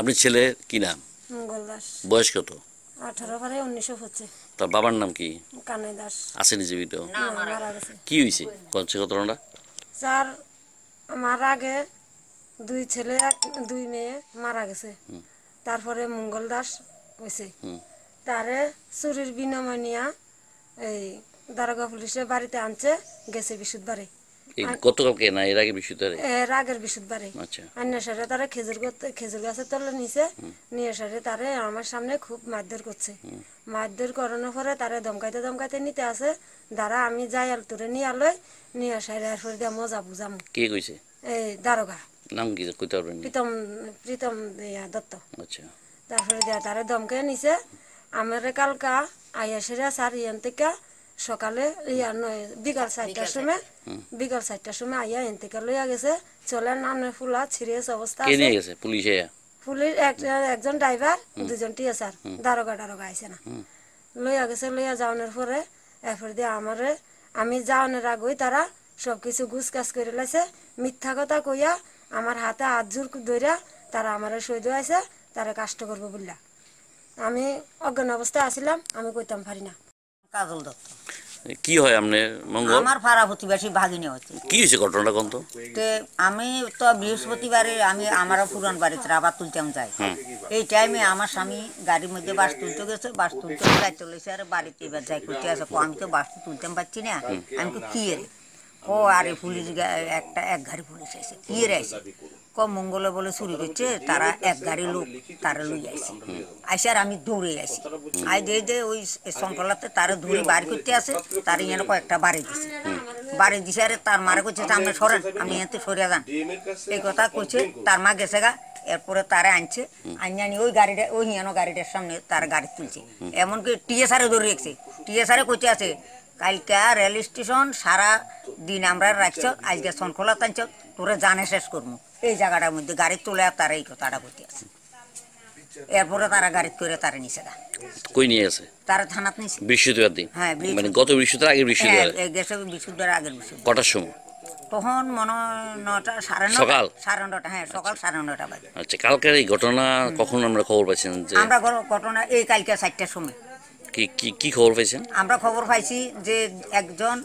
আপনি ছেলে কি নাম মঙ্গল দাস বয়স কত আঠারো বারে উনিশশো হচ্ছে তার বাবার নাম কি কানাই দাস আসেনি জীবিত কি হয়েছে কচ্ছে ঘটনাটা স্যার আমার আগে দুই ছেলে দুই মেয়ে মারা গেছে তারপরে মঙ্গল দাস হয়েছে তারে চুরির বিনিময় নিয়ে এই দারোগা পুলিশে বাড়িতে আনছে গেছে বিশুদ্ধ বাড়ি এই না এর আগের বৃহস্পতিবারে এর আগের বৃহস্পতিবারে আচ্ছা আন্না সারে তারা খেজুর খেজুর গাছের তলে নিছে নিয়ে সারে তারে আমার সামনে খুব মারধর করছে মারধর করানোর পরে তারে দমকাইতে দমকাইতে নিতে আসে দাঁড়া আমি যাই আল তুরে নিয়ে আলোয় নিয়ে সারে আর ফের দিয়ে মজা বুঝাম কে কইছে এই দারোগা নাম কি কইতে পারবেন প্রীতম প্রীতম দত্ত আচ্ছা তারপরে দিয়া তারে দমকে নিছে আমার কালকা আইয়া সেরা সার ইয়ান্তিকা সকালে ইয়ার নয় বিকাল চারটার সময় বিকাল চারটার সময় আইয়া এনতেকাল লইয়া গেছে চলে নামে ফুলা সিরিয়াস অবস্থা গেছে পুলিশে পুলিশ একজন ড্রাইভার দুজন টিএসআর দারোগা দারোগা আইছে না লইয়া গেছে লইয়া যাওয়ানোর পরে এরপর দিয়ে আমারে আমি যাওয়ানোর আগেই তারা সবকিছু গুছ গুছকাছ করে লাইছে মিথ্যা কথা কইয়া আমার হাতে হাত জোর ধইরা তারা আমারে সই আছে তারা কাষ্ট করবো বললা আমি অজ্ঞান অবস্থায় আসিলাম আমি কইতাম পারি না কাজল দত্ত কি হয় আপনি মঙ্গল আমার পাড়া প্রতিবেশী ভাগিনী হচ্ছে কি হয়েছে ঘটনাটা কোন তো আমি তো বৃহস্পতিবারে আমি আমারও পুরান বাড়িতে আবার তুলতাম যাই এই টাইমে আমার স্বামী গাড়ির মধ্যে বাস তুলতে গেছে বাস তুলতে যাই চলেছে আর বাড়িতে এবার যাই করতে আছে আমি তো বাস তুলতে পারছি না আমি তো কি ও আরে পুলিশ একটা এক গাড়ি পুলিশ আছে কি রে আছে কম মঙ্গলে বলে চুরি করছে তারা এক গাড়ি লোক তারা লই আসি আর আমি দৌড়ে আসি আই দে দে ওই সম্পলাতে তার ধরে বাড়ি করতে আসে তার এনে কয়েকটা বাড়ি দিছে বাড়ি দিছে আরে তার মারা করছে আপনি সরেন আমি এতে সরে যান এই কথা কইছে তার মা গেছে গা এরপরে তারা আনছে আনি ওই গাড়িটা ওই হিয়ানো গাড়িটার সামনে তার গাড়ি তুলছে এমনকি টিএসআরে ধরে রেখছে টিএসআরে কইতে আছে কালকা রেল স্টেশন সারা দিন আমরা রাখছ আজকে সনখোলা টানছ তোরা জানে শেষ করবো এই জায়গাটার মধ্যে গাড়ি তুলে তারা এই কথাটা করতে আছে এরপরে তারা গাড়ি করে তারা নিচে গা কই নিয়ে আছে তারা থানাত নিছে বৃহস্পতিবার দিন হ্যাঁ মানে গত বৃহস্পতিবার আগের বৃহস্পতিবার হ্যাঁ, এই গেছে বৃহস্পতিবার আগের বৃহস্পতিবার কটার সময় তখন মনে নটা সাড়ে সকাল সাড়ে নটা হ্যাঁ সকাল আচ্ছা। সাড়ে নটা বাজে আচ্ছা কালকের এই ঘটনা কখন আমরা খবর পাইছেন যে আমরা ঘটনা এই কালকে চারটার সময় কি কি কি খবর পাইছেন আমরা খবর পাইছি যে একজন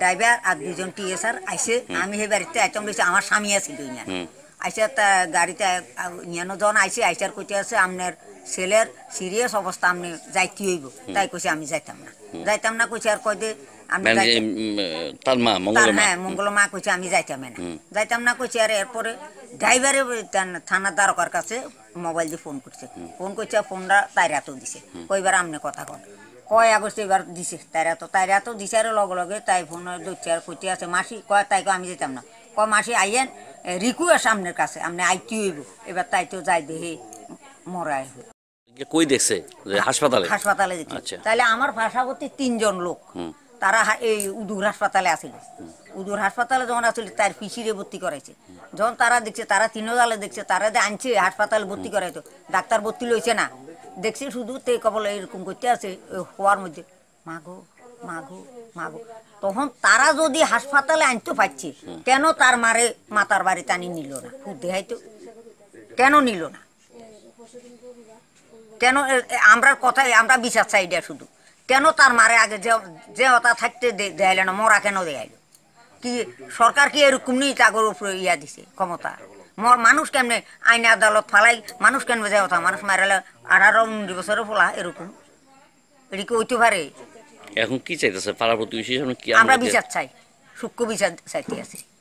ড্রাইভার আর দুজন টিএসআর আইসে আমি সেই বাড়িতে আইতাম রয়েছে আমার স্বামী আছে দুই না আইসে তা গাড়িতে জন আইসে আইসার কইতে আছে আপনার ছেলের সিরিয়াস অবস্থা আপনি যাইতে হইব তাই কইছে আমি যাইতাম না যাইতাম না কইছে আর কয় দে মানে হ্যাঁ, মঙ্গল মা কইছে আমি যাইতাম না যাইতাম না কইছে আর এরপরে ড্রাইভারে থানার দ্বারকার কাছে মোবাইল দিয়ে ফোন করছে ফোন করছে ফোনটা তাই রাতেও দিছে কইবার আমনে কথা কন কয় আগস্ট এবার দিছে তাইরা তো তাইরা তো দিছে আর লগে লগে তাই ফোন দৈত্য আর কইতে আছে মাসি কয় তাইকে আমি যেতাম না ক মাসি আইয়েন রিকু সামনের কাছে আপনি আইতে হইব এবার তাই তো যাই দেহে মরাই কই দেখছে হাসপাতালে হাসপাতালে দেখি আচ্ছা। তাহলে আমার ভাষাগতি তিনজন লোক তারা এই উদুর হাসপাতালে আছিল উদুর হাসপাতালে যখন আসলে তার পিসিরে ভর্তি করাইছে যখন তারা দেখছে তারা তিনজালে দেখছে তারা যে আনছে হাসপাতালে ভর্তি করাইতো ডাক্তার ভর্তি লইছে না দেখছি শুধু তে কেবল এরকম করতে আছে হওয়ার মধ্যে মাগো মাগো মাগো তখন তারা যদি হাসপাতালে আনতে পারছে কেন তার মারে মাতার বাড়িতে আনি নিল না দেহাইতো কেন নিল না কেন আমরা কথাই আমরা বিচার চাই দেয় শুধু কেন তার মারে আগে যে হতা থাকতে দেখাইল না মরা কেন দেখাইল কি সরকার কি এরকম নেই তাগর উপরে ইয়া দিছে ক্ষমতা মোর মানুষ কেমনে আইনে আদালত ফালাই মানুষ কেন যায় কথা মানুষ মারালে আঠারো উনিশ বছরের ফোলা এরকম এটা কি পারে এখন কি চাইতেছে পাড়া প্রতিবেশী কি আমরা বিচার চাই সূক্ষ্ম বিচার চাইতে আছে